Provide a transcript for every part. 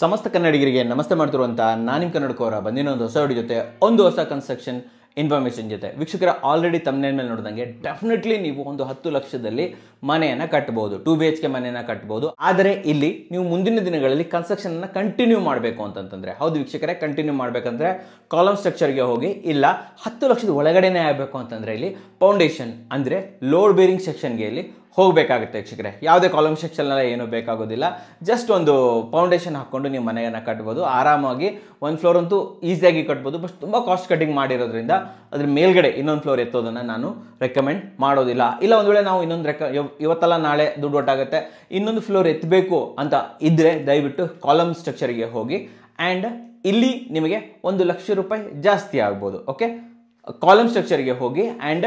ಸಮಸ್ತ ಕನ್ನಡಿಗರಿಗೆ ನಮಸ್ತೆ ಮಾಡ್ತಿರುವಂಥ ನಾನಿಮ್ ಕೋರ ಬಂದಿನ ಒಂದು ಹೊಸ ಹುಡುಗಿ ಜೊತೆ ಒಂದು ಹೊಸ ಕನ್ಸ್ಟ್ರಕ್ಷನ್ ಇನ್ಫಾರ್ಮೇಷನ್ ಜೊತೆ ವೀಕ್ಷಕರ ಆಲ್ರೆಡಿ ತಮ್ಮನೇ ಮೇಲೆ ನೋಡಿದಂಗೆ ಡೆಫಿನೆಟ್ಲಿ ನೀವು ಒಂದು ಹತ್ತು ಲಕ್ಷದಲ್ಲಿ ಮನೆಯನ್ನು ಕಟ್ಟಬಹುದು ಟೂ ಬಿ ಎಚ್ ಕೆ ಮನೆಯನ್ನು ಕಟ್ಟಬಹುದು ಆದರೆ ಇಲ್ಲಿ ನೀವು ಮುಂದಿನ ದಿನಗಳಲ್ಲಿ ಕನ್ಸ್ಟ್ರಕ್ಷನ್ ಕನ್ಸ್ಟ್ರಕ್ಷನನ್ನು ಕಂಟಿನ್ಯೂ ಮಾಡಬೇಕು ಅಂತಂತಂದ್ರೆ ಹೌದು ವೀಕ್ಷಕರೇ ಕಂಟಿನ್ಯೂ ಮಾಡಬೇಕಂದ್ರೆ ಕಾಲಮ್ ಸ್ಟ್ರಕ್ಚರ್ಗೆ ಹೋಗಿ ಇಲ್ಲ ಹತ್ತು ಲಕ್ಷದ ಒಳಗಡೆನೇ ಆಗಬೇಕು ಅಂತಂದ್ರೆ ಇಲ್ಲಿ ಫೌಂಡೇಶನ್ ಅಂದರೆ ಲೋಡ್ ಬೇರಿಂಗ್ ಸೆಕ್ಷನ್ಗೆ ಇಲ್ಲಿ ಹೋಗಬೇಕಾಗುತ್ತೆ ವೀಕ್ಷಕರೆ ಯಾವುದೇ ಕಾಲಮ್ ಸೆಕ್ಷನ್ನೆಲ್ಲ ಏನೂ ಬೇಕಾಗೋದಿಲ್ಲ ಜಸ್ಟ್ ಒಂದು ಫೌಂಡೇಶನ್ ಹಾಕ್ಕೊಂಡು ನೀವು ಮನೆಯನ್ನು ಕಟ್ಬೋದು ಆರಾಮಾಗಿ ಒಂದು ಫ್ಲೋರ್ ಅಂತೂ ಈಸಿಯಾಗಿ ಕಟ್ಬೋದು ಬಟ್ ತುಂಬ ಕಾಸ್ಟ್ ಕಟ್ಟಿಂಗ್ ಮಾಡಿರೋದ್ರಿಂದ ಅದ್ರ ಮೇಲ್ಗಡೆ ಇನ್ನೊಂದು ಫ್ಲೋರ್ ಎತ್ತೋದನ್ನು ನಾನು ರೆಕಮೆಂಡ್ ಮಾಡೋದಿಲ್ಲ ಇಲ್ಲ ಒಂದು ವೇಳೆ ನಾವು ಇನ್ನೊಂದು ರೆಕ ಇವತ್ತಲ್ಲ ನಾಳೆ ದುಡ್ಡು ಒಟ್ಟಾಗುತ್ತೆ ಇನ್ನೊಂದು ಫ್ಲೋರ್ ಎತ್ತಬೇಕು ಅಂತ ಇದ್ದರೆ ದಯವಿಟ್ಟು ಕಾಲಮ್ ಸ್ಟ್ರಕ್ಚರ್ಗೆ ಹೋಗಿ ಆ್ಯಂಡ್ ಇಲ್ಲಿ ನಿಮಗೆ ಒಂದು ಲಕ್ಷ ರೂಪಾಯಿ ಜಾಸ್ತಿ ಆಗ್ಬೋದು ಓಕೆ ಕಾಲಮ್ ಸ್ಟ್ರಕ್ಚರ್ಗೆ ಹೋಗಿ ಆ್ಯಂಡ್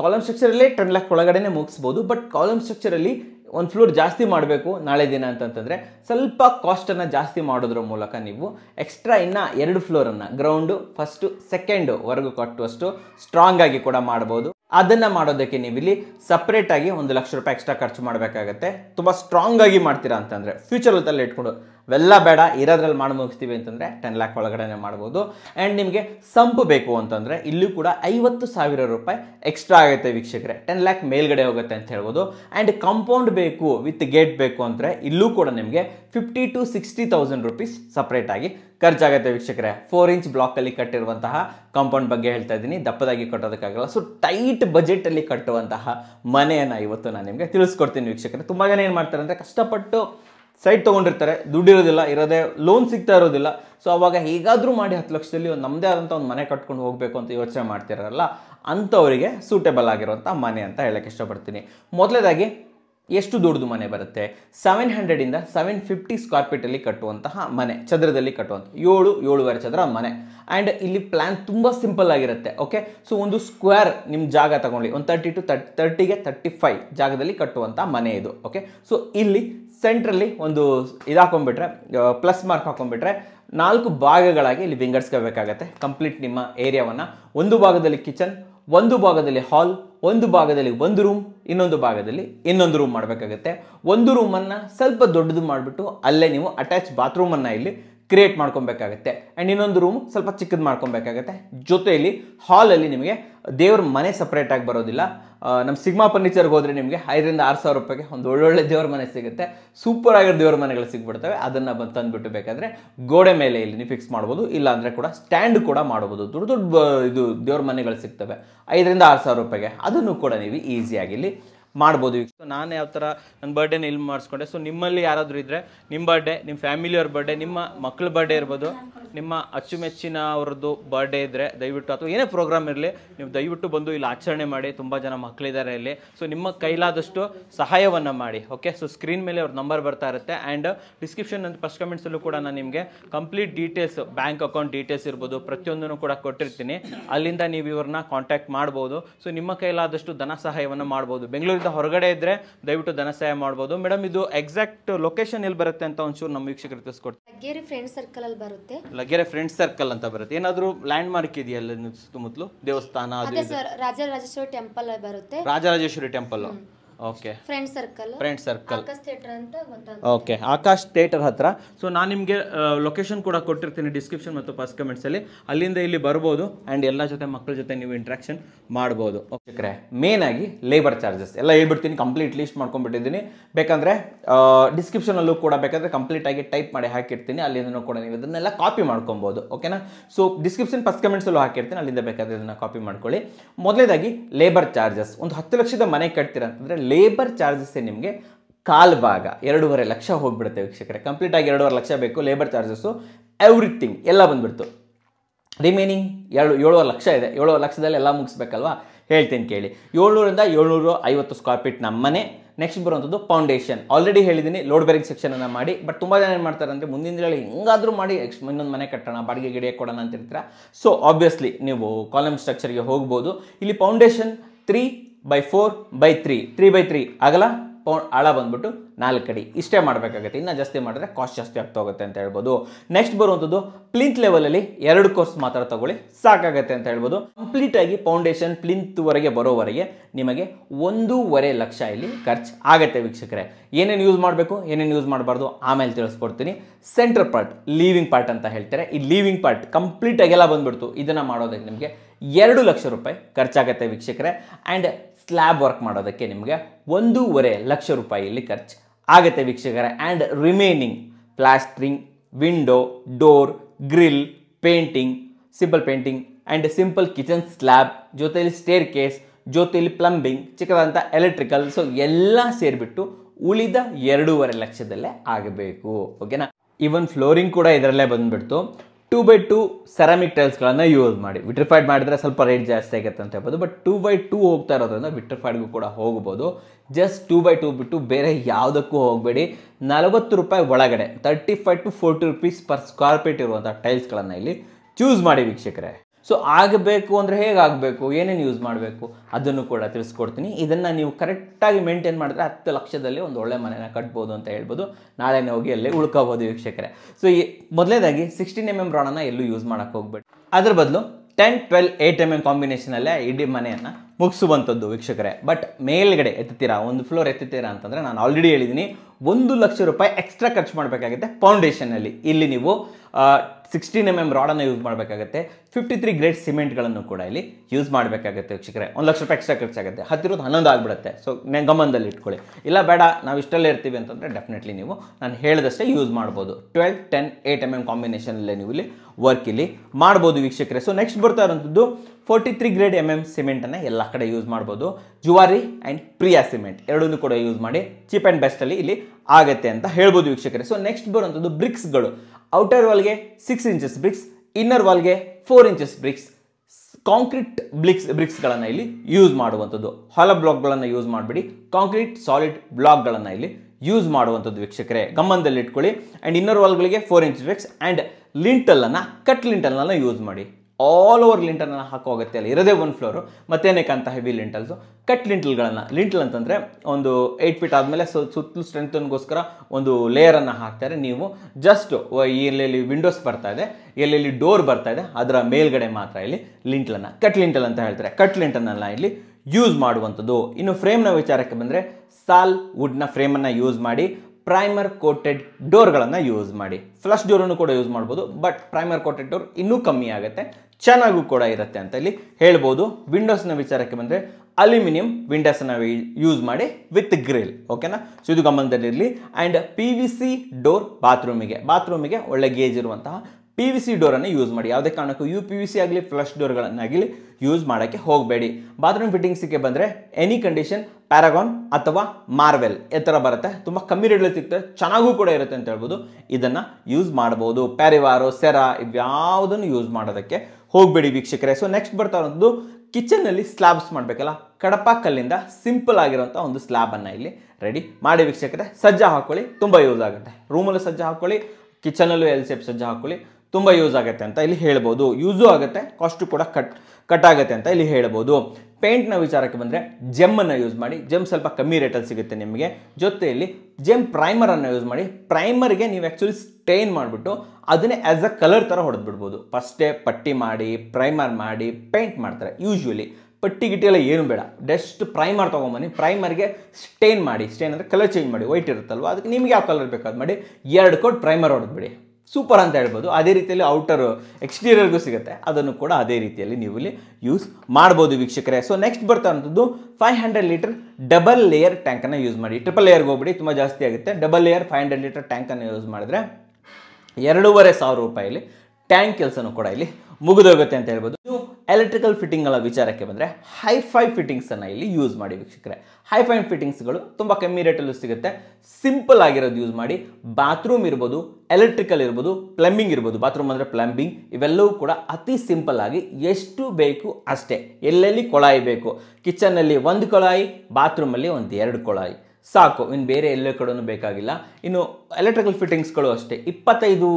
ಕಾಲಮ್ ಸ್ಟ್ರಕ್ಚರಲ್ಲೇ ಟೆನ್ ಲ್ಯಾಕ್ ಒಳಗಡೆ ಮುಗಿಸ್ಬೋದು ಬಟ್ ಕಾಲಮ್ ಸ್ಟ್ರಕ್ಚರಲ್ಲಿ ಒಂದು ಫ್ಲೋರ್ ಜಾಸ್ತಿ ಮಾಡಬೇಕು ನಾಳೆ ದಿನ ಅಂತಂತಂದರೆ ಸ್ವಲ್ಪ ಕಾಸ್ಟನ್ನು ಜಾಸ್ತಿ ಮಾಡೋದ್ರ ಮೂಲಕ ನೀವು ಎಕ್ಸ್ಟ್ರಾ ಇನ್ನು ಎರಡು ಫ್ಲೋರನ್ನು ಗ್ರೌಂಡು ಫಸ್ಟು ಸೆಕೆಂಡು ವರೆಗೂ ಕಟ್ಟುವಷ್ಟು ಸ್ಟ್ರಾಂಗ್ ಆಗಿ ಕೂಡ ಮಾಡ್ಬೋದು ಅದನ್ನು ಮಾಡೋದಕ್ಕೆ ನೀವಿಲ್ಲಿ ಸಪ್ರೇಟಾಗಿ ಒಂದು ಲಕ್ಷ ರೂಪಾಯಿ ಎಕ್ಸ್ಟ್ರಾ ಖರ್ಚು ಮಾಡಬೇಕಾಗತ್ತೆ ತುಂಬ ಸ್ಟ್ರಾಂಗ್ ಆಗಿ ಮಾಡ್ತೀರಾ ಅಂತಂದರೆ ಫ್ಯೂಚರ್ ಅಲ್ಲಿ ಇಟ್ಕೊಂಡು ಇವೆಲ್ಲ ಬೇಡ ಇರೋದ್ರಲ್ಲಿ ಮಾಡಿ ಮುಗಿಸ್ತೀವಿ ಅಂತಂದರೆ ಟೆನ್ ಲ್ಯಾಕ್ ಒಳಗಡೆ ಮಾಡ್ಬೋದು ಆ್ಯಂಡ್ ನಿಮಗೆ ಸಂಪ್ ಬೇಕು ಅಂತಂದರೆ ಇಲ್ಲೂ ಕೂಡ ಐವತ್ತು ಸಾವಿರ ರೂಪಾಯಿ ಎಕ್ಸ್ಟ್ರಾ ಆಗುತ್ತೆ ವೀಕ್ಷಕರೇ ಟೆನ್ ಲ್ಯಾಕ್ ಮೇಲ್ಗಡೆ ಹೋಗುತ್ತೆ ಅಂತ ಹೇಳ್ಬೋದು ಆ್ಯಂಡ್ ಕಂಪೌಂಡ್ ಬೇಕು ವಿತ್ ಗೇಟ್ ಬೇಕು ಅಂದರೆ ಇಲ್ಲೂ ಕೂಡ ನಿಮಗೆ fifty to sixty thousand rupees ಸಪ್ರೇಟಾಗಿ ಖರ್ಚಾಗುತ್ತೆ ವೀಕ್ಷಕರೇ ಫೋರ್ ಇಂಚ್ ಬ್ಲಾಕಲ್ಲಿ ಕಟ್ಟಿರುವಂತಹ ಕಾಂಪೌಂಡ್ ಬಗ್ಗೆ ಹೇಳ್ತಾ ಇದ್ದೀನಿ ದಪ್ಪದಾಗಿ ಕಟ್ಟೋದಕ್ಕಾಗಲ್ಲ ಸೊ ಟೈಟ್ ಬಜೆಟಲ್ಲಿ ಕಟ್ಟುವಂತಹ ಮನೆಯನ್ನು ಇವತ್ತು ನಾನು ನಿಮಗೆ ತಿಳಿಸ್ಕೊಡ್ತೀನಿ ವೀಕ್ಷಕರೇ ಜನ ಏನು ಮಾಡ್ತಾರೆ ಅಂದರೆ ಕಷ್ಟಪಟ್ಟು ಸೈಟ್ ತೊಗೊಂಡಿರ್ತಾರೆ ದುಡ್ಡಿರೋದಿಲ್ಲ ಇರೋದೇ ಲೋನ್ ಸಿಗ್ತಾ ಇರೋದಿಲ್ಲ ಸೊ ಅವಾಗ ಹೇಗಾದರೂ ಮಾಡಿ ಹತ್ತು ಲಕ್ಷದಲ್ಲಿ ಒಂದು ನಮ್ಮದೇ ಆದಂಥ ಒಂದು ಮನೆ ಕಟ್ಕೊಂಡು ಹೋಗಬೇಕು ಅಂತ ಯೋಚನೆ ಮಾಡ್ತಿರಲ್ಲ ಅಂಥವರಿಗೆ ಸೂಟೇಬಲ್ ಆಗಿರುವಂಥ ಮನೆ ಅಂತ ಹೇಳೋಕ್ಕೆ ಇಷ್ಟಪಡ್ತೀನಿ ಮೊದಲೇದಾಗಿ ಎಷ್ಟು ದೊಡ್ಡದು ಮನೆ ಬರುತ್ತೆ ಸೆವೆನ್ ಹಂಡ್ರೆಡಿಂದ ಸೆವೆನ್ ಫಿಫ್ಟಿ ಸ್ಕ್ವೇರ್ ಫೀಟಲ್ಲಿ ಕಟ್ಟುವಂತಹ ಮನೆ ಚದರದಲ್ಲಿ ಕಟ್ಟುವಂಥ ಏಳು ಏಳುವರೆ ಚದರ ಮನೆ ಆ್ಯಂಡ್ ಇಲ್ಲಿ ಪ್ಲಾನ್ ತುಂಬ ಸಿಂಪಲ್ ಆಗಿರುತ್ತೆ ಓಕೆ ಸೊ ಒಂದು ಸ್ಕ್ವೇರ್ ನಿಮ್ಮ ಜಾಗ ತಗೊಳ್ಳಿ ಒಂದು ತರ್ಟಿ ಟು ತರ್ಟಿ ತರ್ಟಿಗೆ ತರ್ಟಿ ಫೈವ್ ಜಾಗದಲ್ಲಿ ಕಟ್ಟುವಂತ ಮನೆ ಇದು ಓಕೆ ಸೊ ಇಲ್ಲಿ ಸೆಂಟ್ರಲ್ಲಿ ಒಂದು ಇದು ಹಾಕೊಂಡ್ಬಿಟ್ರೆ ಪ್ಲಸ್ ಮಾರ್ಕ್ ಹಾಕೊಂಡ್ಬಿಟ್ರೆ ನಾಲ್ಕು ಭಾಗಗಳಾಗಿ ಇಲ್ಲಿ ವಿಂಗಡಿಸ್ಕೋಬೇಕಾಗತ್ತೆ ಕಂಪ್ಲೀಟ್ ನಿಮ್ಮ ಏರಿಯಾವನ್ನು ಒಂದು ಭಾಗದಲ್ಲಿ ಕಿಚನ್ ಒಂದು ಭಾಗದಲ್ಲಿ ಹಾಲ್ ಒಂದು ಭಾಗದಲ್ಲಿ ಒಂದು ರೂಮ್ ಇನ್ನೊಂದು ಭಾಗದಲ್ಲಿ ಇನ್ನೊಂದು ರೂಮ್ ಮಾಡಬೇಕಾಗುತ್ತೆ ಒಂದು ರೂಮನ್ನು ಸ್ವಲ್ಪ ದೊಡ್ಡದು ಮಾಡಿಬಿಟ್ಟು ಅಲ್ಲೇ ನೀವು ಅಟ್ಯಾಚ್ ಬಾತ್ರೂಮನ್ನು ಇಲ್ಲಿ ಕ್ರಿಯೇಟ್ ಮಾಡ್ಕೊಬೇಕಾಗತ್ತೆ ಆ್ಯಂಡ್ ಇನ್ನೊಂದು ರೂಮ್ ಸ್ವಲ್ಪ ಚಿಕ್ಕದು ಮಾಡ್ಕೊಬೇಕಾಗತ್ತೆ ಜೊತೆಯಲ್ಲಿ ಹಾಲಲ್ಲಿ ನಿಮಗೆ ದೇವ್ರ ಮನೆ ಸಪ್ರೇಟಾಗಿ ಬರೋದಿಲ್ಲ ನಮ್ಮ ಸಿಗ್ಮಾ ಫರ್ನಿಚರ್ಗೆ ಹೋದರೆ ನಿಮಗೆ ಐದರಿಂದ ಆರು ಸಾವಿರ ರೂಪಾಯಿಗೆ ಒಂದು ಒಳ್ಳೊಳ್ಳೆ ದೇವ್ರ ಮನೆ ಸಿಗುತ್ತೆ ಸೂಪರ್ ಆಗಿರೋ ದೇವ್ರ ಮನೆಗಳು ಸಿಗ್ಬಿಡ್ತವೆ ಅದನ್ನು ಬಂದು ತಂದುಬಿಟ್ಟು ಬೇಕಾದರೆ ಗೋಡೆ ಮೇಲೆ ಇಲ್ಲಿ ನೀವು ಫಿಕ್ಸ್ ಮಾಡ್ಬೋದು ಇಲ್ಲಾಂದರೆ ಕೂಡ ಸ್ಟ್ಯಾಂಡ್ ಕೂಡ ಮಾಡ್ಬೋದು ದೊಡ್ಡ ದೊಡ್ಡ ಇದು ದೇವ್ರ ಮನೆಗಳು ಸಿಗ್ತವೆ ಐದರಿಂದ ಆರು ಸಾವಿರ ರೂಪಾಯಿಗೆ ಅದನ್ನು ಕೂಡ ನೀವು ಈಸಿಯಾಗಿ ಇಲ್ಲಿ ಮಾಡ್ಬೋದು ಈಗ ನಾನು ಯಾವ ಥರ ನನ್ನ ಬರ್ಡೇನ ಇಲ್ಲಿ ಮಾಡಿಸ್ಕೊಂಡೆ ಸೊ ನಿಮ್ಮಲ್ಲಿ ಯಾರಾದರೂ ಇದ್ದರೆ ನಿಮ್ಮ ಬರ್ಡೇ ನಿಮ್ಮ ಫ್ಯಾಮಿಲಿಯವ್ರ ಬರ್ಡೇ ನಿಮ್ಮ ಮಕ್ಕಳ ಬರ್ಡೇ ಇರ್ಬೋದು ನಿಮ್ಮ ಅಚ್ಚುಮೆಚ್ಚಿನ ಅವ್ರದ್ದು ಬರ್ಡೇ ಇದ್ದರೆ ದಯವಿಟ್ಟು ಅಥವಾ ಏನೇ ಪ್ರೋಗ್ರಾಮ್ ಇರಲಿ ನೀವು ದಯವಿಟ್ಟು ಬಂದು ಇಲ್ಲಿ ಆಚರಣೆ ಮಾಡಿ ತುಂಬ ಜನ ಮಕ್ಕಳಿದ್ದಾರೆ ಇಲ್ಲಿ ಸೊ ನಿಮ್ಮ ಕೈಲಾದಷ್ಟು ಸಹಾಯವನ್ನು ಮಾಡಿ ಓಕೆ ಸೊ ಸ್ಕ್ರೀನ್ ಮೇಲೆ ಅವ್ರ ನಂಬರ್ ಬರ್ತಾ ಇರುತ್ತೆ ಆ್ಯಂಡ್ ಡಿಸ್ಕ್ರಿಪ್ಷನ್ ಅಂತ ಫಸ್ಟ್ ಕಮೆಂಟ್ಸಲ್ಲೂ ಕೂಡ ನಾನು ನಿಮಗೆ complete details bank account details ಇರ್ಬೋದು ಪ್ರತಿಯೊಂದನ್ನು ಕೂಡ ಕೊಟ್ಟಿರ್ತೀನಿ ಅಲ್ಲಿಂದ ನೀವು ಇವ್ರನ್ನ ಕಾಂಟ್ಯಾಕ್ಟ್ ಮಾಡ್ಬೋದು ಸೊ ನಿಮ್ಮ ಕೈಲಾದಷ್ಟು ಧನ ಸಹಾಯವನ್ನು ಮಾಡ್ಬೋದು ಬೆಂಗಳೂರು ಇಲ್ದ ಹೊರಗಡೆ ಇದ್ರೆ ದಯವಿಟ್ಟು ಧನ ಸಹಾಯ ಮಾಡಬಹುದು ಮೇಡಮ್ ಇದು ಎಕ್ಸಾಕ್ಟ್ ಲೊಕೇಶನ್ ಎಲ್ಲಿ ಬರುತ್ತೆ ಅಂತ ಒಂಚೂರು ನಮ್ಮ ವೀಕ್ಷಕರು ತಿಳಿಸ್ಕೊಡ್ತೀವಿ ಲಗ್ಗೆರೆ ಫ್ರೆಂಡ್ ಸರ್ಕಲ್ ಅಲ್ಲಿ ಬರುತ್ತೆ ಲಗ್ಗೆರೆ ಫ್ರೆಂಡ್ ಸರ್ಕಲ್ ಅಂತ ಬರುತ್ತೆ ಏನಾದರೂ ಲ್ಯಾಂಡ್ ಮಾರ್ಕ್ ಇದೆಯಲ್ಲ ಅಲ್ಲಿ ಸುತ್ತಮುತ್ತಲು ದೇವಸ್ಥಾನ ಅದು ರಾಜರಾಜೇಶ್ವರಿ ಟೆಂಪಲ್ ಬರುತ್ತೆ Rajarajeshwari temple okay friend circle friend circle theatre ಅಂತ ಓಕೆ ಆಕಾಶ್ ಥಿಯೇಟರ್ ಹತ್ರ ಸೊ ನಾನು ನಿಮಗೆ ಲೊಕೇಶನ್ ಕೂಡ ಕೊಟ್ಟಿರ್ತೀನಿ ಡಿಸ್ಕ್ರಿಪ್ಷನ್ ಮತ್ತು ಫಸ್ಟ್ ಕಮೆಂಟ್ಸಲ್ಲಿ ಅಲ್ಲಿಂದ ಇಲ್ಲಿ ಬರ್ಬೋದು ಆ್ಯಂಡ್ ಎಲ್ಲ ಜೊತೆ ಮಕ್ಕಳ ಜೊತೆ ನೀವು ಇಂಟ್ರಾಕ್ಷನ್ ಮಾಡ್ಬೋದು ಓಕೆ ಮೇನ್ ಆಗಿ ಲೇಬರ್ ಚಾರ್ಜಸ್ ಎಲ್ಲ ಹೇಳ್ಬಿಡ್ತೀನಿ ಕಂಪ್ಲೀಟ್ ಲಿಸ್ಟ್ ಮಾಡ್ಕೊಂಡ್ಬಿಟ್ಟಿದ್ದೀನಿ ಬೇಕಂದರೆ ಡಿಸ್ಕ್ರಿಪ್ಷನಲ್ಲೂ ಕೂಡ ಬೇಕಾದರೆ ಆಗಿ ಟೈಪ್ ಮಾಡಿ ಹಾಕಿರ್ತೀನಿ ಅಲ್ಲಿಂದನೂ ಕೂಡ ನೀವು ಇದನ್ನೆಲ್ಲ ಕಾಪಿ ಮಾಡ್ಕೊಬೋದು ಓಕೆನಾ ಸೊ ಡಿಸ್ಕ್ರಿಪ್ಷನ್ ಫಸ್ಟ್ ಕಮೆಂಟ್ಸಲ್ಲೂ ಹಾಕಿರ್ತೀನಿ ಅಲ್ಲಿಂದ ಬೇಕಾದರೆ ಇದನ್ನು ಕಾಪಿ ಮಾಡ್ಕೊಳ್ಳಿ ಮೊದಲೇದಾಗಿ ಲೇಬರ್ ಚಾರ್ಜಸ್ ಒಂದು ಹತ್ತು ಲಕ್ಷದ ಮನೆ ಕಟ್ತೀರ ಅಂತಂದರೆ ಲೇಬರ್ ಚಾರ್ಜಸ್ಸೇ ನಿಮಗೆ ಕಾಲು ಭಾಗ ಎರಡೂವರೆ ಲಕ್ಷ ಹೋಗ್ಬಿಡುತ್ತೆ ವೀಕ್ಷಕರೇ ಕಂಪ್ಲೀಟಾಗಿ ಎರಡೂವರೆ ಲಕ್ಷ ಬೇಕು ಲೇಬರ್ ಚಾರ್ಜಸ್ಸು ಎವ್ರಿಥಿಂಗ್ ಎಲ್ಲ ಬಂದುಬಿಡ್ತು ರಿಮೈನಿಂಗ್ ಎರಡು ಏಳುವರೆ ಲಕ್ಷ ಇದೆ ಏಳುವರೆ ಲಕ್ಷದಲ್ಲಿ ಎಲ್ಲ ಮುಗಿಸ್ಬೇಕಲ್ವಾ ಹೇಳ್ತೀನಿ ಕೇಳಿ ಏಳ್ನೂರಿಂದ ಏಳ್ನೂರು ಐವತ್ತು ಸ್ಕ್ವೇರ್ ಫೀಟ್ ನಮ್ಮನೆ ನೆಕ್ಸ್ಟ್ ಬರುವಂಥದ್ದು ಫೌಂಡೇಶನ್ ಆಲ್ರೆಡಿ ಹೇಳಿದ್ದೀನಿ ಲೋಡ್ ಬೇರಿಂಗ್ ಸೆಕ್ಷನನ್ನು ಮಾಡಿ ಬಟ್ ತುಂಬ ಜನ ಏನು ಮಾಡ್ತಾರೆ ಅಂದರೆ ಮುಂದಿನ ದಿನಗಳಲ್ಲಿ ಹೆಂಗಾದರೂ ಮಾಡಿ ಎಕ್ಸ್ಟ್ ಇನ್ನೊಂದು ಮನೆ ಕಟ್ಟೋಣ ಬಾಡಿಗೆ ಗಿಡಿಗೆ ಕೊಡೋಣ ಅಂತ ಹೇಳ್ತೀರಾ ಸೊ ಆಬ್ವಿಯಸ್ಲಿ ನೀವು ಕಾಲಮ್ ಸ್ಟ್ರಕ್ಚರ್ಗೆ ಹೋಗ್ಬೋದು ಇಲ್ಲಿ foundation three by 4 by 3. 3 by 3 agala ಕೌ ಆಳ ಬಂದ್ಬಿಟ್ಟು ನಾಲ್ಕು ಅಡಿ ಇಷ್ಟೇ ಮಾಡಬೇಕಾಗುತ್ತೆ ಇನ್ನೂ ಜಾಸ್ತಿ ಮಾಡಿದ್ರೆ ಕಾಸ್ಟ್ ಜಾಸ್ತಿ ಆಗ್ತಾ ಹೋಗುತ್ತೆ ಅಂತ ಹೇಳ್ಬೋದು ನೆಕ್ಸ್ಟ್ ಬರುವಂಥದ್ದು ಪ್ಲಿಂತ್ ಲೆವೆಲಲ್ಲಿ ಎರಡು ಕೋರ್ಸ್ ಮಾತ್ರ ತಗೊಳ್ಳಿ ಸಾಕಾಗುತ್ತೆ ಅಂತ ಹೇಳ್ಬೋದು ಕಂಪ್ಲೀಟಾಗಿ ಫೌಂಡೇಶನ್ ಪ್ಲಿಂತ್ವರೆಗೆ ಬರೋವರೆಗೆ ನಿಮಗೆ ಒಂದೂವರೆ ಲಕ್ಷ ಇಲ್ಲಿ ಖರ್ಚು ಆಗುತ್ತೆ ವೀಕ್ಷಕರೇ ಏನೇನು ಯೂಸ್ ಮಾಡಬೇಕು ಏನೇನು ಯೂಸ್ ಮಾಡಬಾರ್ದು ಆಮೇಲೆ ತಿಳಿಸ್ಕೊಡ್ತೀನಿ ಸೆಂಟ್ರ್ ಪಾರ್ಟ್ ಲೀವಿಂಗ್ ಪಾರ್ಟ್ ಅಂತ ಹೇಳ್ತಾರೆ ಈ ಲೀವಿಂಗ್ ಪಾರ್ಟ್ ಎಲ್ಲ ಬಂದ್ಬಿಡ್ತು ಇದನ್ನು ಮಾಡೋದಕ್ಕೆ ನಿಮಗೆ ಎರಡು ಲಕ್ಷ ರೂಪಾಯಿ ಖರ್ಚಾಗುತ್ತೆ ವೀಕ್ಷಕರೇ ಆ್ಯಂಡ್ ಸ್ಲ್ಯಾಬ್ ವರ್ಕ್ ಮಾಡೋದಕ್ಕೆ ನಿಮಗೆ ಒಂದೂವರೆ ಲಕ್ಷ ರೂಪಾಯಿಯಲ್ಲಿ ಖರ್ಚು ಆಗುತ್ತೆ ವೀಕ್ಷಕರ and remaining plastering window door grill painting simple painting and simple kitchen slab ಜೊತೆಯಲ್ಲಿ ಸ್ಟೇರ್ ಕೇಸ್ ಜೊತೆಯಲ್ಲಿ ಪ್ಲಂಬಿಂಗ್ ಚಿಕ್ಕದಾದಂಥ ಎಲೆಕ್ಟ್ರಿಕಲ್ ಸೊ ಎಲ್ಲ ಸೇರಿಬಿಟ್ಟು ಉಳಿದ ಎರಡೂವರೆ ಲಕ್ಷದಲ್ಲೇ ಆಗಬೇಕು ಓಕೆನಾ ಈವನ್ ಫ್ಲೋರಿಂಗ್ ಕೂಡ ಇದರಲ್ಲೇ ಬಂದ್ಬಿಡ್ತು ಟೂ ಬೈ ಟೂ ಸೆರಾಮಿಕ್ ಟೈಲ್ಸ್ಗಳನ್ನು ಯೂಸ್ ಮಾಡಿ ವಿಟ್ರಿಫೈಡ್ ಮಾಡಿದರೆ ಸ್ವಲ್ಪ ರೇಟ್ ಜಾಸ್ತಿ ಆಗುತ್ತೆ ಅಂತ ಹೇಳ್ಬೋದು ಬಟ್ ಟೂ ಬೈ ಟೂ ಹೋಗ್ತಾ ಇರೋದ್ರಿಂದ ವಿಟ್ರಿಫೈಡ್ಗೂ ಕೂಡ ಹೋಗ್ಬೋದು ಜಸ್ಟ್ ಟೂ ಬೈ ಟೂ ಬಿಟ್ಟು ಬೇರೆ ಯಾವುದಕ್ಕೂ ಹೋಗಬೇಡಿ ನಲವತ್ತು ರೂಪಾಯಿ ಒಳಗಡೆ thirty five to forty rupees per square feet ಇರುವಂಥ ಟೈಲ್ಸ್ಗಳನ್ನು ಇಲ್ಲಿ ಚೂಸ್ ಮಾಡಿ ವೀಕ್ಷಕರೇ ಸೊ ಆಗಬೇಕು ಅಂದರೆ ಹೇಗಾಗಬೇಕು ಏನೇನು ಯೂಸ್ ಮಾಡಬೇಕು ಅದನ್ನು ಕೂಡ ತಿಳಿಸ್ಕೊಡ್ತೀನಿ ಇದನ್ನು ನೀವು ಕರೆಕ್ಟಾಗಿ ಮೇಂಟೈನ್ ಮಾಡಿದ್ರೆ ಹತ್ತು ಲಕ್ಷದಲ್ಲಿ ಒಂದು ಒಳ್ಳೆ ಮನೆನ ಕಟ್ಬೋದು ಅಂತ ಹೇಳ್ಬೋದು ನಾಳೆನೇ ಹೋಗಿ ಅಲ್ಲಿ ಉಳ್ಕೋಬೋದು ವೀಕ್ಷಕರೇ ಸೊ ಈ ಮೊದಲೇದಾಗಿ ಸಿಕ್ಸ್ಟೀನ್ ಎಮ್ ಎಮ್ ರಾಡನ್ನು ಎಲ್ಲೂ ಯೂಸ್ ಮಾಡೋಕ್ಕೆ ಹೋಗ್ಬೇಡಿ ಅದ್ರ ಬದಲು ten twelve eight M M ಕಾಂಬಿನೇಷನಲ್ಲೇ ಇಡೀ ಮನೆಯನ್ನು ಮುಗಿಸುವಂಥದ್ದು ವೀಕ್ಷಕರೇ ಬಟ್ ಮೇಲ್ಗಡೆ ಎತ್ತೀರಾ ಒಂದು ಫ್ಲೋರ್ ಎತ್ತೀರಾ ಅಂತಂದರೆ ನಾನು ಆಲ್ರೆಡಿ ಹೇಳಿದ್ದೀನಿ ಒಂದು ಲಕ್ಷ ರೂಪಾಯಿ ಎಕ್ಸ್ಟ್ರಾ ಖರ್ಚು ಮಾಡಬೇಕಾಗುತ್ತೆ ಫೌಂಡೇಶನಲ್ಲಿ ಇಲ್ಲಿ ನೀವು ಸಿಕ್ಸ್ಟೀನ್ ಎಮ್ ಎಮ್ ರಾಡನ್ನು ಯೂಸ್ ಮಾಡಬೇಕಾಗುತ್ತೆ ಫಿಫ್ಟಿ ತ್ರೀ ಗ್ರೇಡ್ ಸಿಮೆಂಟ್ಗಳನ್ನು ಕೂಡ ಇಲ್ಲಿ ಯೂಸ್ ಮಾಡಬೇಕಾಗುತ್ತೆ ವೀಕ್ಷಕರೆ ಒಂದು ಲಕ್ಷ ರೂಪಾಯಿ ಎಕ್ಸ್ಟ್ರಾ ಖರ್ಚಾಗುತ್ತೆ ಹತ್ತಿರೋದು ಹನ್ನೊಂದು ಆಗಿಬಿಡುತ್ತೆ ಸೊ ಗಮನದಲ್ಲಿ ಇಟ್ಕೊಳ್ಳಿ ಇಲ್ಲ ಬೇಡ ನಾವು ಇಷ್ಟಲ್ಲೇ ಇರ್ತೀವಿ ಅಂತಂದರೆ ಡೆಫಿನೆಟ್ಲಿ ನೀವು ನಾನು ಹೇಳಿದಷ್ಟೇ ಯೂಸ್ ಮಾಡ್ಬೋದು twelve ten eight M M ಕಾಂಬಿನೇಷನಲ್ಲೇ ನೀವು ಇಲ್ಲಿ ವರ್ಕ್ ಇಲ್ಲಿ ಮಾಡ್ಬೋದು ವೀಕ್ಷಕರೇ ಸೊ ನೆಕ್ಸ್ಟ್ ಬರ್ತಾ ಇರೋಂಥದ್ದು forty three grade M M ಸಿಮೆಂಟನ್ನು ಎಲ್ಲ ಕಡೆ ಯೂಸ್ ಮಾಡ್ಬೋದು ಜುವಾರಿ ಆ್ಯಂಡ್ ಪ್ರಿಯಾ ಸಿಮೆಂಟ್ ಎರಡನ್ನೂ ಕೂಡ ಯೂಸ್ ಮಾಡಿ ಚೀಪ್ ಆ್ಯಂಡ್ ಬೆಸ್ಟಲ್ಲಿ ಇಲ್ಲಿ ಆಗುತ್ತೆ ಅಂತ ಹೇಳ್ಬೋದು ವೀಕ್ಷಕರೇ ಸೊ ನೆಕ್ಸ್ಟ್ ಬರುವಂಥದ್ದು ಬ್ರಿಕ್ಸ್ಗಳು ಔಟರ್ ವಾಲ್ಗೆ ಸಿಕ್ಸ್ ಇಂಚಸ್ ಬ್ರಿಕ್ಸ್ ಇನ್ನರ್ ವಾಲ್ಗೆ four inches bricks concrete blocks ಬ್ರಿಕ್ಸ್ಗಳನ್ನು ಇಲ್ಲಿ ಯೂಸ್ ಮಾಡುವಂಥದ್ದು ಹೊಲ ಬ್ಲಾಕ್ಗಳನ್ನು ಯೂಸ್ ಮಾಡಿಬಿಡಿ ಕಾಂಕ್ರೀಟ್ ಸಾಲಿಡ್ ಬ್ಲಾಕ್ಗಳನ್ನು ಇಲ್ಲಿ ಯೂಸ್ ಮಾಡುವಂಥದ್ದು ವೀಕ್ಷಕರೇ ಗಮ್ಮನದಲ್ಲಿ ಇಟ್ಕೊಳ್ಳಿ ಆ್ಯಂಡ್ ಇನ್ನರ್ ವಾಲ್ಗಳಿಗೆ ಫೋರ್ ಇಂಚ್ ಬ್ರಿಕ್ಸ್ ಆ್ಯಂಡ್ ಲಿಂಟಲನ್ನು ಕಟ್ ಲಿಂಟಲನ್ನು ಯೂಸ್ ಮಾಡಿ ಆಲ್ ಓವರ್ ಲಿಂಟಲನ್ನು ಹಾಕೋ ಆಗುತ್ತೆ ಅಲ್ಲ ಇರೋದೇ ಒಂದು ಫ್ಲೋರು ಮತ್ತೇನೇ ಅಂತ ಹೆವಿ ಲಿಂಟಲ್ಸು ಕಟ್ ಲಿಂಟಲ್ಗಳನ್ನು ಲಿಂಟಲ್ ಅಂತಂದರೆ ಒಂದು ಏಯ್ಟ್ ಫೀಟ್ ಆದಮೇಲೆ ಸೊ ಸುತ್ತಲೂ ಸ್ಟ್ರೆಂತನ್ಗೋಸ್ಕರ ಒಂದು ಲೇಯರನ್ನು ಹಾಕ್ತಾರೆ ನೀವು ಜಸ್ಟ್ ಎಲ್ಲೆಲ್ಲಿ ವಿಂಡೋಸ್ ಬರ್ತಾ ಇದೆ ಎಲ್ಲೆಲ್ಲಿ ಡೋರ್ ಬರ್ತಾ ಇದೆ ಅದರ ಮೇಲ್ಗಡೆ ಮಾತ್ರ ಇಲ್ಲಿ ಲಿಂಟಲನ್ನು ಕಟ್ ಲಿಂಟಲ್ ಅಂತ ಹೇಳ್ತಾರೆ ಕಟ್ ಲಿಂಟನ್ನೆಲ್ಲ ಇಲ್ಲಿ ಯೂಸ್ ಮಾಡುವಂಥದ್ದು ಇನ್ನು ಫ್ರೇಮ್ನ ವಿಚಾರಕ್ಕೆ ಬಂದರೆ ಸಾಲ್ ವುಡ್ನ ಫ್ರೇಮನ್ನು ಯೂಸ್ ಮಾಡಿ ಪ್ರೈಮರ್ ಕೋಟೆಡ್ ಡೋರ್ಗಳನ್ನು ಯೂಸ್ ಮಾಡಿ ಫ್ಲಶ್ ಡೋರನ್ನು ಕೂಡ ಯೂಸ್ ಮಾಡ್ಬೋದು ಬಟ್ ಪ್ರೈಮರ್ ಕೋಟೆಡ್ ಡೋರ್ ಇನ್ನೂ ಕಮ್ಮಿ ಆಗುತ್ತೆ ಚೆನ್ನಾಗೂ ಕೂಡ ಇರುತ್ತೆ ಅಂತ ಇಲ್ಲಿ ಹೇಳ್ಬೋದು ವಿಂಡೋಸ್ನ ವಿಚಾರಕ್ಕೆ ಬಂದರೆ ಅಲ್ಯೂಮಿನಿಯಂ ವಿಂಡೋಸನ್ನು ಯೂಸ್ ಮಾಡಿ ವಿತ್ ಗ್ರಿಲ್ ಓಕೆನಾ ಸೊ ಇದು ಗಮನದಲ್ಲಿರಲಿ and P V C door ಬಾತ್ರೂಮಿಗೆ ಬಾತ್ರೂಮಿಗೆ ಒಳ್ಳೆ ಗೇಜ್ ಇರುವಂತಹ ಪಿ ವಿ ಸಿ ಡೋರನ್ನು ಯೂಸ್ ಮಾಡಿ ಯಾವುದೇ ಕಾರಣಕ್ಕೂ ಯು ಪಿ ವಿ ಸಿ ಆಗಲಿ ಫ್ಲಶ್ ಡೋರ್ಗಳನ್ನಾಗಲಿ ಯೂಸ್ ಮಾಡೋಕ್ಕೆ ಹೋಗಬೇಡಿ ಬಾತ್ರೂಮ್ ಫಿಟ್ಟಿಂಗ್ಸಿಗೆ ಬಂದರೆ ಎನಿ ಕಂಡೀಷನ್ ಪ್ಯಾರಾಗಾನ್ ಅಥವಾ ಮಾರ್ವೆಲ್ ಈ ಥರ ಬರುತ್ತೆ ತುಂಬ ಕಮ್ಮಿ ರೇಟಲ್ಲಿ ಸಿಗ್ತದೆ ಚೆನ್ನಾಗೂ ಕೂಡ ಇರುತ್ತೆ ಅಂತ ಹೇಳ್ಬೋದು ಇದನ್ನು ಯೂಸ್ ಮಾಡ್ಬೋದು ಪ್ಯಾರಿವಾರು ಸೆರಾ ಇವ್ಯಾವುದನ್ನು ಯೂಸ್ ಮಾಡೋದಕ್ಕೆ ಹೋಗಬೇಡಿ ವೀಕ್ಷಕರೇ ಸೊ ನೆಕ್ಸ್ಟ್ ಬರ್ತಾ ಇರೋದು ಕಿಚನ್ನಲ್ಲಿ ಸ್ಲ್ಯಾಬ್ಸ್ ಮಾಡಬೇಕಲ್ಲ ಕಡಪ ಕಲ್ಲಿಂದ ಸಿಂಪಲ್ ಆಗಿರುವಂಥ ಒಂದು ಸ್ಲ್ಯಾಬನ್ನು ಇಲ್ಲಿ ರೆಡಿ ಮಾಡಿ ವೀಕ್ಷಕರೇ ಸಜ್ಜ ಹಾಕೊಳ್ಳಿ ತುಂಬ ಯೂಸ್ ಆಗುತ್ತೆ ರೂಮಲ್ಲೂ ಸಜ್ಜ ಹಾಕೊಳ್ಳಿ ಕಿಚನಲ್ಲೂ ಎಲ್ ಸೇಪ್ ಸಜ್ಜ ಹಾಕೊಳ್ಳಿ ತುಂಬ ಯೂಸ್ ಆಗುತ್ತೆ ಅಂತ ಇಲ್ಲಿ ಹೇಳ್ಬೋದು ಯೂಸು ಆಗುತ್ತೆ ಕಾಸ್ಟು ಕೂಡ ಕಟ್ ಕಟ್ ಆಗುತ್ತೆ ಅಂತ ಇಲ್ಲಿ ಹೇಳ್ಬೋದು ಪೇಂಟ್ನ ವಿಚಾರಕ್ಕೆ ಬಂದರೆ ಜೆಮ್ಮನ್ನು ಯೂಸ್ ಮಾಡಿ ಜೆಮ್ ಸ್ವಲ್ಪ ಕಮ್ಮಿ ರೇಟಲ್ಲಿ ಸಿಗುತ್ತೆ ನಿಮಗೆ ಜೊತೆಯಲ್ಲಿ ಜೆಮ್ ಪ್ರೈಮರನ್ನು ಯೂಸ್ ಮಾಡಿ ಪ್ರೈಮರ್ಗೆ ನೀವು ಆ್ಯಕ್ಚುಲಿ ಸ್ಟೇನ್ ಮಾಡಿಬಿಟ್ಟು ಅದನ್ನೇ ಆ್ಯಸ್ ಅ ಕಲರ್ ಥರ ಬಿಡ್ಬೋದು ಫಸ್ಟೇ ಪಟ್ಟಿ ಮಾಡಿ ಪ್ರೈಮರ್ ಮಾಡಿ ಪೇಂಟ್ ಮಾಡ್ತಾರೆ ಯೂಶ್ವಲಿ ಪಟ್ಟಿ ಗಿಟ್ಟಿ ಎಲ್ಲ ಏನು ಬೇಡ ಜಸ್ಟ್ ಪ್ರೈಮರ್ ತೊಗೊಂಬನ್ನಿ ಪ್ರೈಮರ್ಗೆ ಸ್ಟೇನ್ ಮಾಡಿ ಸ್ಟೇನ್ ಅಂದರೆ ಕಲರ್ ಚೇಂಜ್ ಮಾಡಿ ವೈಟ್ ಇರುತ್ತಲ್ವ ಅದಕ್ಕೆ ನಿಮಗೆ ಯಾವ ಕಲರ್ ಬೇಕಾದ್ ಮಾಡಿ ಎರಡು ಕೋಟ್ ಪ್ರೈಮರ್ ಹೊಡೆದ್ಬಿಡಿ ಸೂಪರ್ ಅಂತ ಹೇಳ್ಬೋದು ಅದೇ ರೀತಿಯಲ್ಲಿ ಔಟರ್ ಎಕ್ಸ್ಟೀರಿಯರ್ಗೂ ಸಿಗುತ್ತೆ ಅದನ್ನು ಕೂಡ ಅದೇ ರೀತಿಯಲ್ಲಿ ನೀವು ಇಲ್ಲಿ ಯೂಸ್ ಮಾಡ್ಬೋದು ವೀಕ್ಷಕರೇ ಸೊ ನೆಕ್ಸ್ಟ್ ಬರ್ತಾ ಇರೋಂಥದ್ದು five hundred litre double layer ಟ್ಯಾಂಕನ್ನು ಯೂಸ್ ಮಾಡಿ ಟ್ರಿಪಲ್ ಲೇಯರ್ಗೆ ಹೋಗ್ಬಿಡಿ ತುಂಬ ಜಾಸ್ತಿ ಆಗುತ್ತೆ double layer five hundred litre ಟ್ಯಾಂಕನ್ನು ಯೂಸ್ ಮಾಡಿದ್ರೆ ಎರಡೂವರೆ ಸಾವಿರ ರೂಪಾಯಿಯಲ್ಲಿ ಟ್ಯಾಂಕ್ ಕೆಲಸನೂ ಕೂಡ ಇಲ್ಲಿ ಮುಗಿದೋಗುತ್ತೆ ಅಂತ ಹೇಳ್ಬೋದು ನೀವು ಎಲೆಕ್ಟ್ರಿಕಲ್ ಫಿಟ್ಟಿಂಗ್ಗಳ ವಿಚಾರಕ್ಕೆ ಬಂದರೆ ಹೈಫೈ ಫಿಟ್ಟಿಂಗ್ಸನ್ನು ಇಲ್ಲಿ ಯೂಸ್ ಮಾಡಿ ವೀಕ್ಷಕರೆ ಹೈಫೈ ಫಿಟ್ಟಿಂಗ್ಸ್ಗಳು ತುಂಬ ಕಮ್ಮಿ ರೇಟಲ್ಲೂ ಸಿಗುತ್ತೆ ಸಿಂಪಲ್ ಆಗಿರೋದು ಯೂಸ್ ಮಾಡಿ ಬಾತ್ರೂಮ್ ಇರ್ಬೋದು ಎಲೆಕ್ಟ್ರಿಕಲ್ ಇರ್ಬೋದು ಪ್ಲಂಬಿಂಗ್ ಇರ್ಬೋದು ಬಾತ್ರೂಮ್ ಅಂದರೆ ಪ್ಲಂಬಿಂಗ್ ಇವೆಲ್ಲವೂ ಕೂಡ ಅತಿ ಸಿಂಪಲ್ ಆಗಿ ಎಷ್ಟು ಬೇಕು ಅಷ್ಟೇ ಎಲ್ಲೆಲ್ಲಿ ಕೊಳಾಯಿ ಬೇಕು ಕಿಚನ್ನಲ್ಲಿ ಒಂದು ಕೊಳಾಯಿ ಬಾತ್ರೂಮಲ್ಲಿ ಒಂದು ಎರಡು ಕೊಳಾಯಿ ಸಾಕು ಇನ್ನು ಬೇರೆ ಎಲ್ಲೋ ಕಡೆಯೂ ಬೇಕಾಗಿಲ್ಲ ಇನ್ನು ಎಲೆಕ್ಟ್ರಿಕಲ್ ಫಿಟ್ಟಿಂಗ್ಸ್ಗಳು ಅಷ್ಟೇ ಇಪ್ಪತ್ತೈದು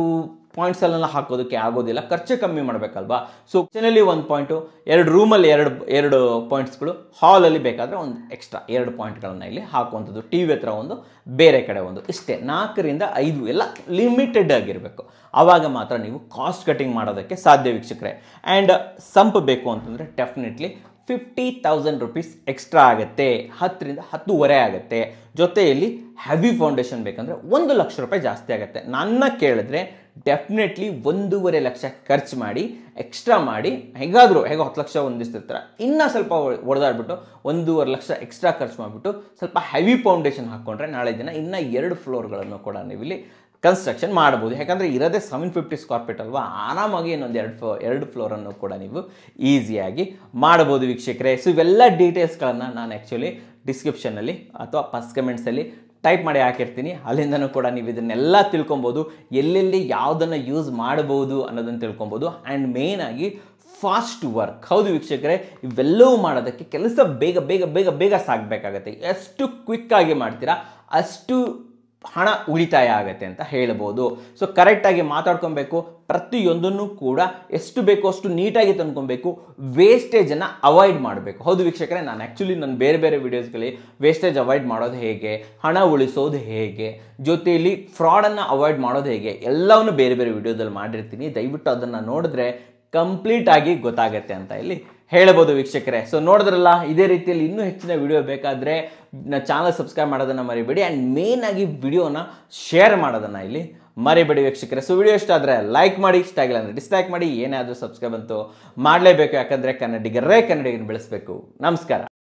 ಪಾಯಿಂಟ್ಸಲ್ಲೆಲ್ಲ ಹಾಕೋದಕ್ಕೆ ಆಗೋದಿಲ್ಲ ಖರ್ಚು ಕಮ್ಮಿ ಮಾಡಬೇಕಲ್ವಾ ಸೊ ಕಿಚನಲ್ಲಿ ಒಂದು ಪಾಯಿಂಟು ಎರಡು ರೂಮಲ್ಲಿ ಎರಡು ಎರಡು ಪಾಯಿಂಟ್ಸ್ಗಳು ಹಾಲಲ್ಲಿ ಬೇಕಾದರೆ ಒಂದು ಎಕ್ಸ್ಟ್ರಾ ಎರಡು ಪಾಯಿಂಟ್ಗಳನ್ನು ಇಲ್ಲಿ ಹಾಕುವಂಥದ್ದು ಟಿ ವಿ ಹತ್ರ ಒಂದು ಬೇರೆ ಕಡೆ ಒಂದು ಇಷ್ಟೇ ನಾಲ್ಕರಿಂದ ಐದು ಎಲ್ಲ ಲಿಮಿಟೆಡ್ ಆಗಿರಬೇಕು ಆವಾಗ ಮಾತ್ರ ನೀವು ಕಾಸ್ಟ್ ಕಟಿಂಗ್ ಮಾಡೋದಕ್ಕೆ ಸಾಧ್ಯ ವೀಕ್ಷಕರೇ ಆ್ಯಂಡ್ ಸಂಪ್ ಬೇಕು ಅಂತಂದರೆ definitely fifty thousand rupees extra ಆಗುತ್ತೆ ಹತ್ತರಿಂದ ಹತ್ತುವರೆ ಆಗುತ್ತೆ ಜೊತೆಯಲ್ಲಿ ಹೆವಿ ಫೌಂಡೇಶನ್ ಬೇಕಂದರೆ ಒಂದು ಲಕ್ಷ ರೂಪಾಯಿ ಜಾಸ್ತಿ ಆಗುತ್ತೆ ನನ್ನ ಕೇಳಿದ್ರೆ ಡೆಫಿನೆಟ್ಲಿ ಒಂದೂವರೆ ಲಕ್ಷ ಖರ್ಚು ಮಾಡಿ ಎಕ್ಸ್ಟ್ರಾ ಮಾಡಿ ಹೇಗಾದರೂ ಹೇಗೋ ಹತ್ತು ಲಕ್ಷ ಒಂದಿಸ್ತಿರ್ತಾರೆ ಇನ್ನೂ ಸ್ವಲ್ಪ ಹೊಡೆದಾಡ್ಬಿಟ್ಟು ಒಂದೂವರೆ ಲಕ್ಷ ಎಕ್ಸ್ಟ್ರಾ ಖರ್ಚು ಮಾಡಿಬಿಟ್ಟು ಸ್ವಲ್ಪ ಹೆವಿ ಫೌಂಡೇಶನ್ ಹಾಕ್ಕೊಂಡ್ರೆ ನಾಳೆ ದಿನ ಇನ್ನೂ ಎರಡು ಫ್ಲೋರ್ಗಳನ್ನು ಕೂಡ ನೀವಿಲ್ಲಿ ಕನ್ಸ್ಟ್ರಕ್ಷನ್ ಮಾಡ್ಬೋದು ಯಾಕಂದರೆ ಇರೋದೇ ಸೆವೆನ್ ಫಿಫ್ಟಿ ಸ್ಕ್ವೇರ್ ಫೀಟ್ ಅಲ್ವಾ ಆರಾಮಾಗಿ ಇನ್ನೊಂದು ಎರಡು ಫ್ಲೋ ಎರಡು ಫ್ಲೋರನ್ನು ಕೂಡ ನೀವು ಈಸಿಯಾಗಿ ಮಾಡ್ಬೋದು ವೀಕ್ಷಕರೇ ಸೊ ಇವೆಲ್ಲ ಡೀಟೇಲ್ಸ್ಗಳನ್ನು ನಾನು ಆ್ಯಕ್ಚುಲಿ ಡಿಸ್ಕ್ರಿಪ್ಷನಲ್ಲಿ ಅಥವಾ ಫಸ್ಟ್ ಕಮೆಂಟ್ಸಲ್ಲಿ ಟೈಪ್ ಮಾಡಿ ಹಾಕಿರ್ತೀನಿ ಅಲ್ಲಿಂದನೂ ಕೂಡ ನೀವು ಇದನ್ನೆಲ್ಲ ತಿಳ್ಕೊಬೋದು ಎಲ್ಲೆಲ್ಲಿ ಯಾವುದನ್ನು ಯೂಸ್ ಮಾಡ್ಬೋದು ಅನ್ನೋದನ್ನು ತಿಳ್ಕೊಬೋದು ಆ್ಯಂಡ್ ಆಗಿ ಫಾಸ್ಟ್ ವರ್ಕ್ ಹೌದು ವೀಕ್ಷಕರೇ ಇವೆಲ್ಲವೂ ಮಾಡೋದಕ್ಕೆ ಕೆಲಸ ಬೇಗ ಬೇಗ ಬೇಗ ಬೇಗ ಸಾಕಬೇಕಾಗತ್ತೆ ಎಷ್ಟು ಕ್ವಿಕ್ಕಾಗಿ ಮಾಡ್ತೀರಾ ಅಷ್ಟು ಹಣ ಉಳಿತಾಯ ಆಗುತ್ತೆ ಅಂತ ಹೇಳ್ಬೋದು ಸೊ ಕರೆಕ್ಟಾಗಿ ಮಾತಾಡ್ಕೊಬೇಕು ಪ್ರತಿಯೊಂದನ್ನು ಕೂಡ ಎಷ್ಟು ಬೇಕೋ ಅಷ್ಟು ನೀಟಾಗಿ ತಂದ್ಕೊಬೇಕು ವೇಸ್ಟೇಜನ್ನು ಅವಾಯ್ಡ್ ಮಾಡಬೇಕು ಹೌದು ವೀಕ್ಷಕರೇ ನಾನು ಆ್ಯಕ್ಚುಲಿ ನಾನು ಬೇರೆ ಬೇರೆ ವೀಡಿಯೋಸ್ಗಳಲ್ಲಿ ವೇಸ್ಟೇಜ್ ಅವಾಯ್ಡ್ ಮಾಡೋದು ಹೇಗೆ ಹಣ ಉಳಿಸೋದು ಹೇಗೆ ಜೊತೆಯಲ್ಲಿ ಫ್ರಾಡನ್ನು ಅವಾಯ್ಡ್ ಮಾಡೋದು ಹೇಗೆ ಎಲ್ಲವನ್ನು ಬೇರೆ ಬೇರೆ ವೀಡಿಯೋದಲ್ಲಿ ಮಾಡಿರ್ತೀನಿ ದಯವಿಟ್ಟು ಅದನ್ನು ನೋಡಿದ್ರೆ ಕಂಪ್ಲೀಟ್ ಆಗಿ ಗೊತ್ತಾಗತ್ತೆ ಅಂತ ಇಲ್ಲಿ ಹೇಳ್ಬೋದು ವೀಕ್ಷಕರೇ ಸೊ ನೋಡಿದ್ರಲ್ಲ ಇದೇ ರೀತಿಯಲ್ಲಿ ಇನ್ನೂ ಹೆಚ್ಚಿನ ವಿಡಿಯೋ ಬೇಕಾದರೆ ಚಾನಲ್ ಸಬ್ಸ್ಕ್ರೈಬ್ ಮಾಡೋದನ್ನ ಮರಿಬೇಡಿ ಆ್ಯಂಡ್ ಮೇನ್ ಆಗಿ ವಿಡಿಯೋನ ಶೇರ್ ಮಾಡೋದನ್ನ ಇಲ್ಲಿ ಮರಿಬೇಡಿ ವೀಕ್ಷಕರೇ ಸೊ ವಿಡಿಯೋ ಇಷ್ಟ ಆದರೆ ಲೈಕ್ ಮಾಡಿ ಇಷ್ಟ ಆಗಿಲ್ಲ ಅಂದರೆ ಡಿಸ್ಲೈಕ್ ಮಾಡಿ ಏನಾದರೂ ಸಬ್ಸ್ಕ್ರೈಬ್ ಅಂತೂ ಮಾಡಲೇಬೇಕು ಯಾಕಂದರೆ ಕನ್ನಡಿಗರೇ ಕನ್ನಡಿಗರನ್ನು ಬೆಳೆಸಬೇಕು ನಮಸ್ಕಾರ